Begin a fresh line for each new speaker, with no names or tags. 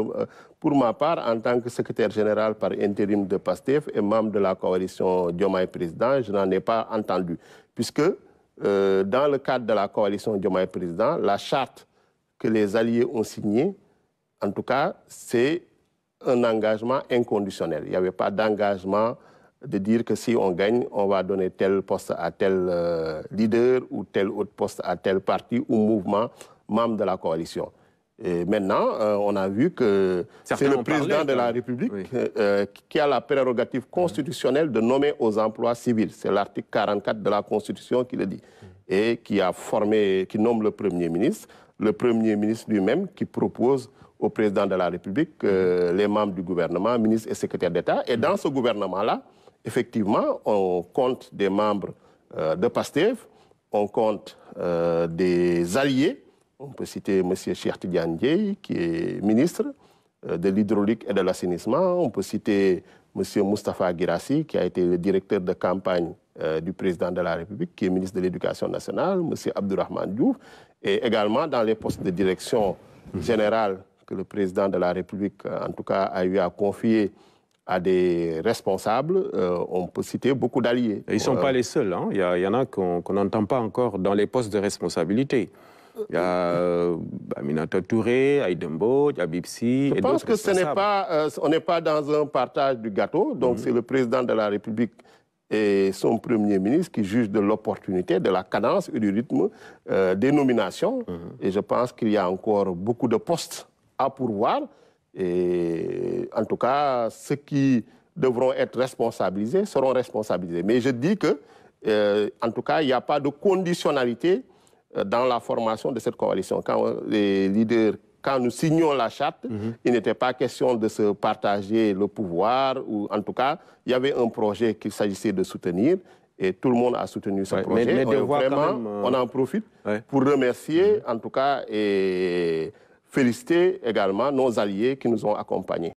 Euh, pour ma part, en tant que secrétaire général par intérim de PASTEF et membre de la coalition Diomaye Président, je n'en ai pas entendu. Puisque euh, dans le cadre de la coalition Diomaye Président, la charte que les alliés ont signée, en tout cas, c'est un engagement inconditionnel. Il n'y avait pas d'engagement de dire que si on gagne, on va donner tel poste à tel euh, leader ou tel autre poste à tel parti ou mouvement, membre de la coalition. Et maintenant, euh, on a vu que c'est le président de la République euh, euh, qui a la prérogative constitutionnelle de nommer aux emplois civils. C'est l'article 44 de la Constitution qui le dit. Et qui a formé, qui nomme le Premier ministre. Le Premier ministre lui-même qui propose au président de la République, les membres du gouvernement, ministre et secrétaire d'État. Et dans ce gouvernement-là, effectivement, on compte des membres de PASTEF, on compte des alliés, on peut citer M. Cheikh Diandjei, qui est ministre euh, de l'hydraulique et de l'assainissement. On peut citer M. Moustapha Girassi, qui a été le directeur de campagne euh, du président de la République, qui est ministre de l'Éducation nationale, M. Abdourahmane Diouf, et également dans les postes de direction générale que le président de la République, euh, en tout cas, a eu à confier à des responsables, on peut citer beaucoup d'alliés. Ils ne sont pas les seuls. Hein. Il, y en a qu'on n'entend pas encore dans les postes de responsabilité. Il y a euh, bah, Aminata Touré, Aïdembo, Bipsi… – Je pense que ce n'est pas, euh, on n'est pas dans un partage du gâteau. Donc, mm-hmm. c'est le président de la République et son premier ministre qui juge de l'opportunité, de la cadence et du rythme euh, des nominations. Mm-hmm. Et je pense qu'il y a encore beaucoup de postes à pourvoir. Et en tout cas, ceux qui devront être responsabilisés seront responsabilisés. Mais je dis que, en tout cas, il n'y a pas de conditionnalité euh, dans la formation de cette coalition. Quand euh, les leaders quand nous signions la charte, mhm. il n'était pas question de se partager le pouvoir, ou en tout cas, il y avait un projet qu'il s'agissait de soutenir, et tout le monde a soutenu ce projet. Mais, on, vraiment, euh, on en profite pour remercier, mhm. en tout cas, et féliciter également nos alliés qui nous ont accompagnés.